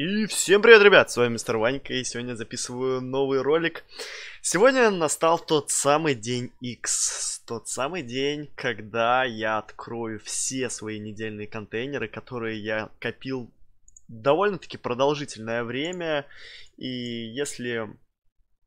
И всем привет, ребят, с вами Мистер Ванька, и сегодня записываю новый ролик. Сегодня настал тот самый день X, тот самый день, когда я открою все свои недельные контейнеры, которые я копил довольно-таки продолжительное время, и если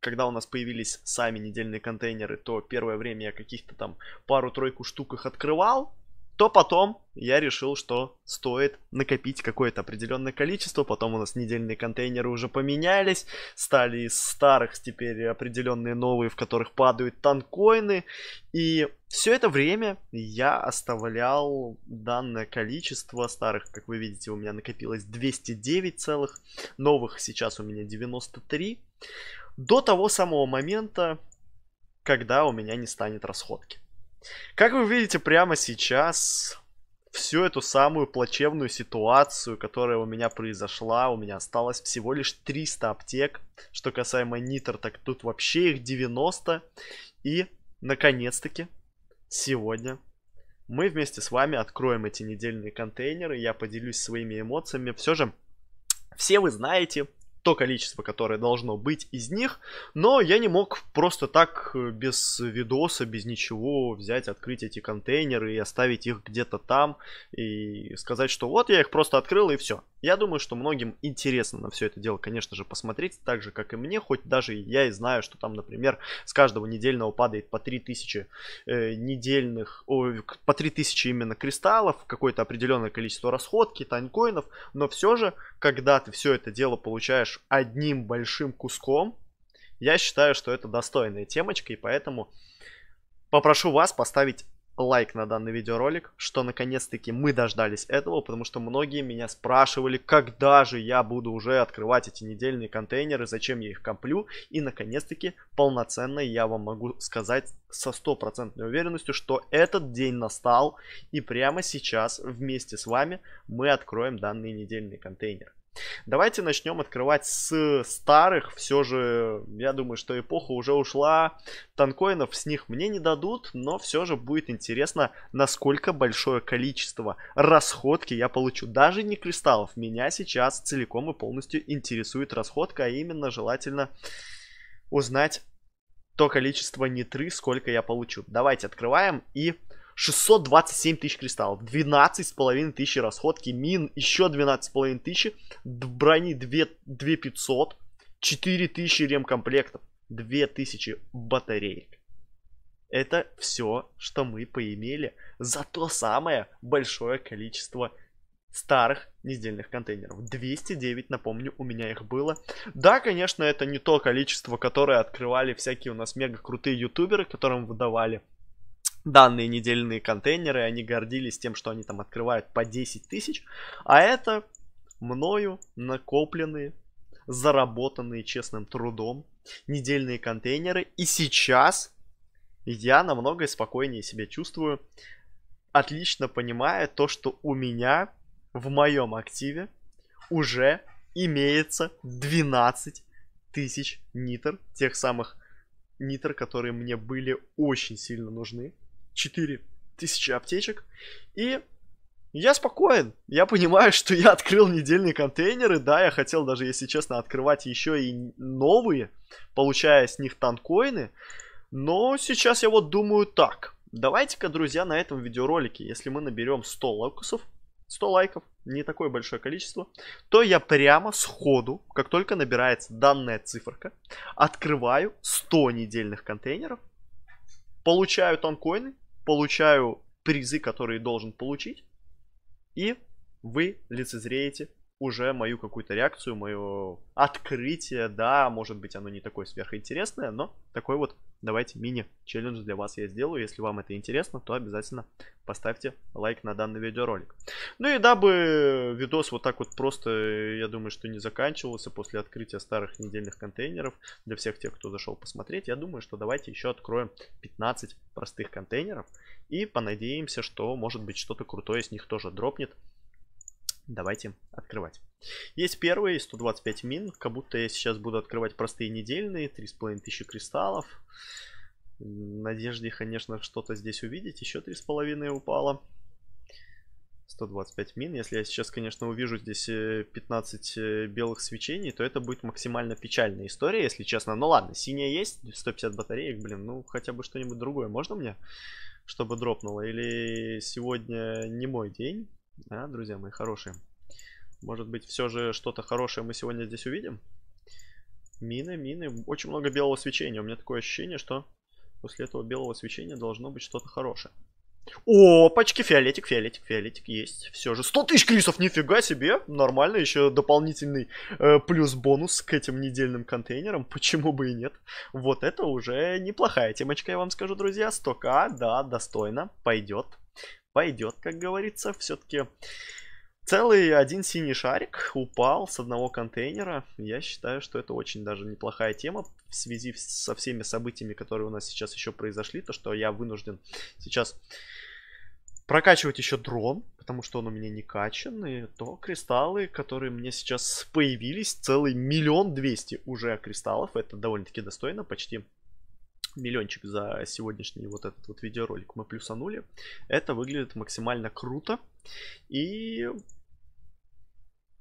когда у нас появились сами недельные контейнеры, то первое время я каких-то там пару-тройку штук их открывал, то потом я решил, что стоит накопить какое-то определенное количество. Потом у нас недельные контейнеры уже поменялись. Стали из старых теперь определенные новые, в которых падают танкоины. И все это время я оставлял данное количество старых. Как вы видите, у меня накопилось 209 целых. Новых сейчас у меня 93. До того самого момента, когда у меня не станет расходки. Как вы видите прямо сейчас, всю эту самую плачевную ситуацию, которая у меня произошла. У меня осталось всего лишь 300 аптек. Что касаемо нитр, так тут вообще их 90. И, наконец-таки, сегодня мы вместе с вами откроем эти недельные контейнеры. Я поделюсь своими эмоциями. Все же, все вы знаете, то количество, которое должно быть из них, но я не мог просто так э, без видоса, без ничего взять, открыть эти контейнеры и оставить их где-то там и сказать, что вот я их просто открыл и все. Я думаю, что многим интересно на все это дело, конечно же, посмотреть, так же, как и мне, хоть даже я и знаю, что там, например, с каждого недельного падает по 3000 э, недельных, о, по 3000 именно кристаллов, какое-то определенное количество расходки, танькоинов, но все же, когда ты все это дело получаешь делаешь одним большим куском, я считаю, что это достойная темочка, и поэтому попрошу вас поставить лайк на данный видеоролик, что наконец-таки мы дождались этого, потому что многие меня спрашивали, когда же я буду уже открывать эти недельные контейнеры, зачем я их комплю, и наконец-таки полноценно я вам могу сказать со стопроцентной уверенностью, что этот день настал, и прямо сейчас вместе с вами мы откроем данный недельный контейнер. Давайте начнем открывать с старых. Все же, я думаю, что эпоха уже ушла. Танкоинов с них мне не дадут, но все же будет интересно, насколько большое количество расходки я получу. Даже не кристаллов. Меня сейчас целиком и полностью интересует расходка, а именно желательно узнать то количество нитры, сколько я получу. Давайте открываем и 627 тысяч кристаллов, 12 с половиной тысячи расходки, мин еще половиной тысячи, брони 2, 2 500, 4 тысячи ремкомплектов, 2 тысячи батареек. Это все, что мы поимели за то самое большое количество старых недельных контейнеров. 209, напомню, у меня их было. Да, конечно, это не то количество, которое открывали всякие у нас мега крутые ютуберы, которым выдавали данные недельные контейнеры, они гордились тем, что они там открывают по 10 тысяч, а это мною накопленные, заработанные честным трудом недельные контейнеры, и сейчас я намного спокойнее себя чувствую, отлично понимая то, что у меня в моем активе уже имеется 12 тысяч нитр, тех самых нитр, которые мне были очень сильно нужны 4000 аптечек. И я спокоен. Я понимаю, что я открыл недельные контейнеры. Да, я хотел даже, если честно, открывать еще и новые, получая с них танкоины. Но сейчас я вот думаю так. Давайте-ка, друзья, на этом видеоролике, если мы наберем 100 локусов, 100 лайков, не такое большое количество, то я прямо сходу, как только набирается данная циферка, открываю 100 недельных контейнеров, получаю танкоины получаю призы, которые должен получить, и вы лицезреете уже мою какую-то реакцию, мое открытие, да, может быть, оно не такое сверхинтересное, но такой вот давайте мини-челлендж для вас я сделаю. Если вам это интересно, то обязательно поставьте лайк на данный видеоролик. Ну и дабы видос вот так вот просто, я думаю, что не заканчивался после открытия старых недельных контейнеров для всех тех, кто зашел посмотреть, я думаю, что давайте еще откроем 15 простых контейнеров и понадеемся, что может быть что-то крутое из них тоже дропнет Давайте открывать. Есть первые 125 мин, как будто я сейчас буду открывать простые недельные, тысячи кристаллов. В надежде, конечно, что-то здесь увидеть. Еще 3,5 упало. 125 мин. Если я сейчас, конечно, увижу здесь 15 э, э, белых свечений, то это будет максимально печальная история, если честно. Ну ладно, синяя есть, 150 батареек, блин, ну хотя бы что-нибудь другое можно мне, чтобы дропнуло? Или сегодня не мой день? Да, друзья мои хорошие. Может быть, все же что-то хорошее мы сегодня здесь увидим? Мины, мины. Очень много белого свечения. У меня такое ощущение, что после этого белого свечения должно быть что-то хорошее. Опачки, фиолетик, фиолетик, фиолетик есть. Все же 100 тысяч крисов, нифига себе. Нормально, еще дополнительный э, плюс-бонус к этим недельным контейнерам. Почему бы и нет? Вот это уже неплохая темочка, я вам скажу, друзья. 100к, да, достойно, пойдет пойдет, как говорится. Все-таки целый один синий шарик упал с одного контейнера. Я считаю, что это очень даже неплохая тема в связи со всеми событиями, которые у нас сейчас еще произошли. То, что я вынужден сейчас прокачивать еще дрон, потому что он у меня не качан, и то кристаллы, которые мне сейчас появились, целый миллион двести уже кристаллов, это довольно-таки достойно, почти миллиончик за сегодняшний вот этот вот видеоролик мы плюсанули. Это выглядит максимально круто. И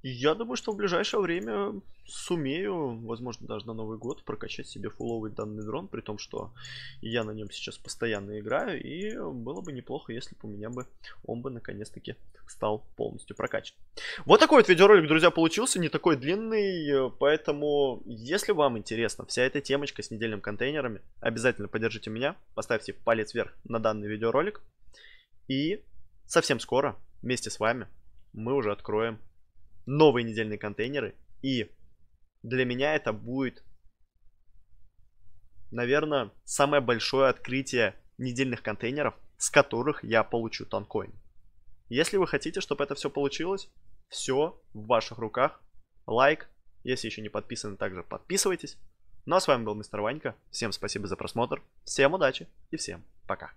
я думаю, что в ближайшее время сумею, возможно, даже на Новый год прокачать себе фуловый данный дрон, при том, что я на нем сейчас постоянно играю, и было бы неплохо, если бы у меня бы он бы наконец-таки стал полностью прокачан. Вот такой вот видеоролик, друзья, получился, не такой длинный, поэтому, если вам интересна вся эта темочка с недельным контейнерами, обязательно поддержите меня, поставьте палец вверх на данный видеоролик, и совсем скоро вместе с вами мы уже откроем новые недельные контейнеры. И для меня это будет, наверное, самое большое открытие недельных контейнеров, с которых я получу танкоин. Если вы хотите, чтобы это все получилось, все в ваших руках. Лайк. Если еще не подписаны, также подписывайтесь. Ну а с вами был мистер Ванька. Всем спасибо за просмотр. Всем удачи и всем пока.